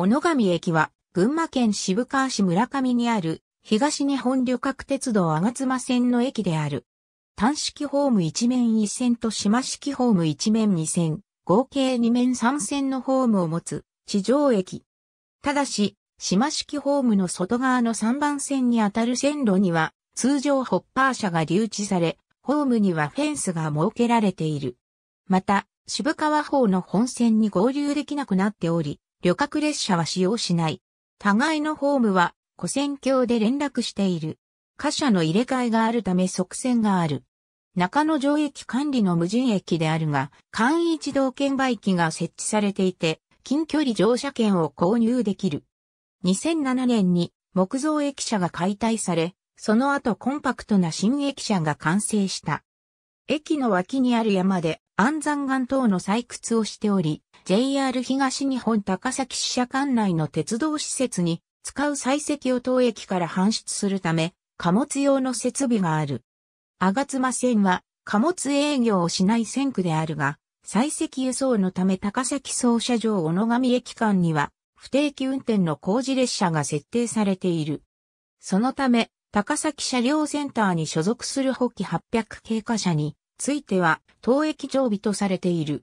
小野上駅は、群馬県渋川市村上にある、東日本旅客鉄道吾妻線の駅である。単式ホーム1面1線と島式ホーム1面2線、合計2面3線のホームを持つ、地上駅。ただし、島式ホームの外側の3番線にあたる線路には、通常ホッパー車が留置され、ホームにはフェンスが設けられている。また、渋川方の本線に合流できなくなっており、旅客列車は使用しない。互いのホームは、古戦橋で連絡している。貨車の入れ替えがあるため側線がある。中野城駅管理の無人駅であるが、簡易自動券売機が設置されていて、近距離乗車券を購入できる。2007年に木造駅舎が解体され、その後コンパクトな新駅舎が完成した。駅の脇にある山で安山岩等の採掘をしており、JR 東日本高崎支社管内の鉄道施設に使う採石を当駅から搬出するため、貨物用の設備がある。吾妻線は貨物営業をしない線区であるが、採石輸送のため高崎総車場小野上駅間には不定期運転の工事列車が設定されている。そのため、高崎車両センターに所属する補機800経過車については、当駅常備とされている。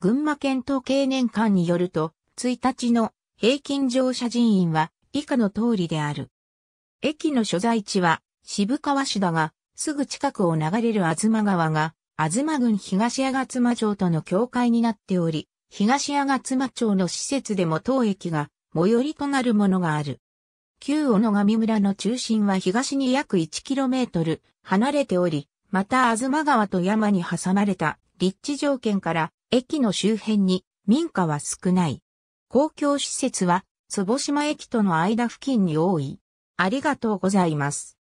群馬県統計年間によると、1日の平均乗車人員は以下の通りである。駅の所在地は渋川市だが、すぐ近くを流れる東川が、東郡東吾妻町との境界になっており、東吾妻町の施設でも当駅が最寄りとなるものがある。旧小野上村の中心は東に約 1km 離れており、また吾妻川と山に挟まれた立地条件から駅の周辺に民家は少ない。公共施設は、坪島駅との間付近に多い。ありがとうございます。